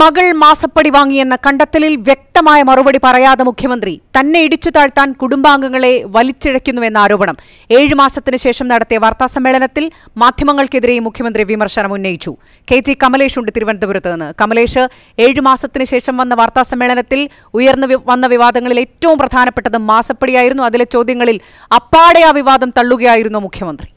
മകൾ മാസപ്പടി വാങ്ങിയെന്ന കണ്ടെത്തലിൽ വ്യക്തമായ മറുപടി പറയാതെ മുഖ്യമന്ത്രി തന്നെ ഇടിച്ചു താഴ്ത്താൻ കുടുംബാംഗങ്ങളെ വലിച്ചിഴയ്ക്കുന്നുവെന്ന ആരോപണം ഏഴു മാസത്തിനു ശേഷം നടത്തിയ വാർത്താസമ്മേളനത്തിൽ മാധ്യമങ്ങൾക്കെതിരെ മുഖ്യമന്ത്രി വിമർശനം ഉന്നയിച്ചു കെ ജി കമലേഷ് ഉണ്ട് തിരുവനന്തപുരത്ത് നിന്ന് കമലേഷ് ഏഴു മാസത്തിനു ശേഷം വന്ന വാർത്താസമ്മേളനത്തിൽ ഉയർന്നു വന്ന വിവാദങ്ങളിൽ ഏറ്റവും പ്രധാനപ്പെട്ടത് മാസപ്പടിയായിരുന്നു അതിലെ ചോദ്യങ്ങളിൽ അപ്പാടെ ആ വിവാദം തള്ളുകയായിരുന്നു മുഖ്യമന്ത്രി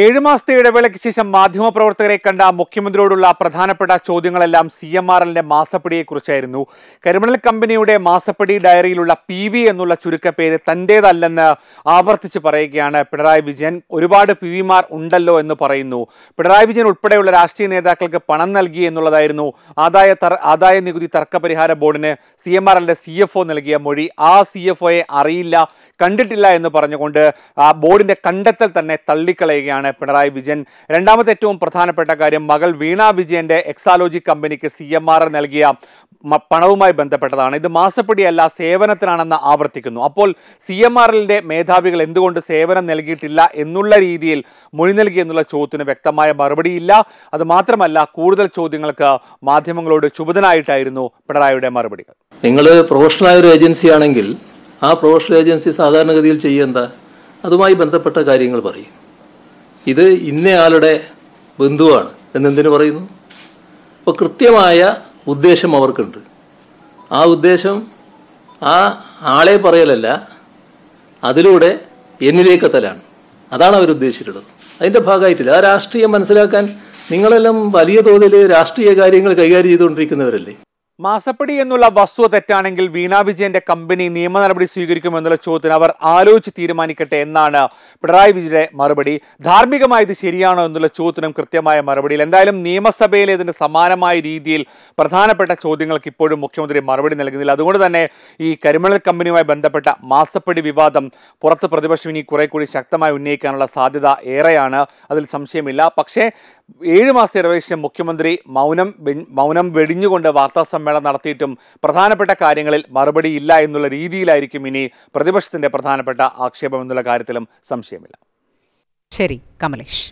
ഏഴു മാസത്തെ ഇടവേളയ്ക്ക് ശേഷം മാധ്യമപ്രവർത്തകരെ കണ്ട മുഖ്യമന്ത്രിയോടുള്ള പ്രധാനപ്പെട്ട ചോദ്യങ്ങളെല്ലാം സി എം ആർ എല്ലിന്റെ മാസപ്പടിയെക്കുറിച്ചായിരുന്നു കരിമണൽ കമ്പനിയുടെ മാസപ്പടി ഡയറിയിലുള്ള പി വി എന്നുള്ള ചുരുക്കപ്പേര് തൻ്റേതല്ലെന്ന് ആവർത്തിച്ച് പറയുകയാണ് പിണറായി വിജയൻ ഒരുപാട് പി വിമാർ ഉണ്ടല്ലോ എന്ന് പറയുന്നു പിണറായി വിജയൻ ഉൾപ്പെടെയുള്ള രാഷ്ട്രീയ നേതാക്കൾക്ക് പണം നൽകി എന്നുള്ളതായിരുന്നു ആദായ ആദായ നികുതി തർക്കപരിഹാര ബോർഡിന് സി എം ആർ എല്ലിന്റെ സി എഫ് ഒ നൽകിയ മൊഴി ആ സി എഫ് ഒയെ അറിയില്ല കണ്ടിട്ടില്ല എന്ന് പറഞ്ഞുകൊണ്ട് ആ ബോർഡിന്റെ കണ്ടെത്തൽ തന്നെ തള്ളിക്കളയുകയാണ് തന്നെയാണ് പിണറായി വിജയൻ രണ്ടാമത്തെ ഏറ്റവും പ്രധാനപ്പെട്ട കാര്യം മകൾ വീണ വിജയന്റെ എക്സാലോജി കമ്പനിക്ക് സി എം ആർ നൽകിയ പണവുമായി ബന്ധപ്പെട്ടതാണ് ഇത് മാസപ്പടിയല്ല സേവനത്തിനാണെന്ന് ആവർത്തിക്കുന്നു അപ്പോൾ സി എം ആറിൻ്റെ മേധാവികൾ എന്തുകൊണ്ട് സേവനം നൽകിയിട്ടില്ല എന്നുള്ള രീതിയിൽ മൊഴി നൽകി എന്നുള്ള ചോദ്യത്തിന് വ്യക്തമായ മറുപടിയില്ല അത് മാത്രമല്ല കൂടുതൽ ചോദ്യങ്ങൾക്ക് മാധ്യമങ്ങളോട് ചുമതനായിട്ടായിരുന്നു പിണറായിയുടെ മറുപടികൾ നിങ്ങൾ പ്രൊഫഷണലായ ഒരു ഏജൻസി ആണെങ്കിൽ ആ പ്രൊഫഷണൽ ഏജൻസി സാധാരണഗതിയിൽ ചെയ്യേണ്ട അതുമായി ബന്ധപ്പെട്ട കാര്യങ്ങൾ പറയും ഇത് ഇന്നയാളുടെ ബന്ധുവാണ് എന്നെന്തിനു പറയുന്നു അപ്പോൾ കൃത്യമായ ഉദ്ദേശം അവർക്കുണ്ട് ആ ഉദ്ദേശം ആ ആളെ പറയലല്ല അതിലൂടെ എത്തലാണ് അതാണ് അവരുദ്ദേശിച്ചിട്ടുള്ളത് അതിൻ്റെ ഭാഗമായിട്ടില്ല ആ രാഷ്ട്രീയം മനസ്സിലാക്കാൻ നിങ്ങളെല്ലാം വലിയ തോതിൽ രാഷ്ട്രീയ കാര്യങ്ങൾ കൈകാര്യം ചെയ്തുകൊണ്ടിരിക്കുന്നവരല്ലേ മാസപ്പടി എന്നുള്ള വസ്തു തെറ്റാണെങ്കിൽ വീണാ വിജയന്റെ കമ്പനി നിയമ നടപടി സ്വീകരിക്കുമെന്നുള്ള ചോദ്യത്തിന് അവർ ആലോചിച്ച് തീരുമാനിക്കട്ടെ എന്നാണ് പിണറായി വിജയന്റെ മറുപടി ഇത് ശരിയാണോ എന്നുള്ള ചോദ്യത്തിനും കൃത്യമായ മറുപടിയിൽ എന്തായാലും നിയമസഭയിൽ ഇതിന് സമാനമായ രീതിയിൽ പ്രധാനപ്പെട്ട ചോദ്യങ്ങൾക്ക് ഇപ്പോഴും മുഖ്യമന്ത്രി മറുപടി നൽകുന്നില്ല അതുകൊണ്ട് തന്നെ ഈ കരിമണൽ കമ്പനിയുമായി ബന്ധപ്പെട്ട മാസപ്പടി വിവാദം പുറത്ത് പ്രതിപക്ഷം ഇനി കുറെ കൂടി ശക്തമായി ഉന്നയിക്കാനുള്ള സാധ്യത ഏറെയാണ് അതിൽ സംശയമില്ല പക്ഷേ ഏഴ് മാസത്തെ ഇടവേശം മുഖ്യമന്ത്രി മൗനം മൗനം വെടിഞ്ഞുകൊണ്ട് വാർത്താ സമ്മേളനം സമ്മേളനം നടത്തിയിട്ടും പ്രധാനപ്പെട്ട കാര്യങ്ങളിൽ മറുപടിയില്ല എന്നുള്ള രീതിയിലായിരിക്കും ഇനി പ്രതിപക്ഷത്തിന്റെ പ്രധാനപ്പെട്ട ആക്ഷേപം എന്നുള്ള കാര്യത്തിലും സംശയമില്ല ശരി കമലേഷ്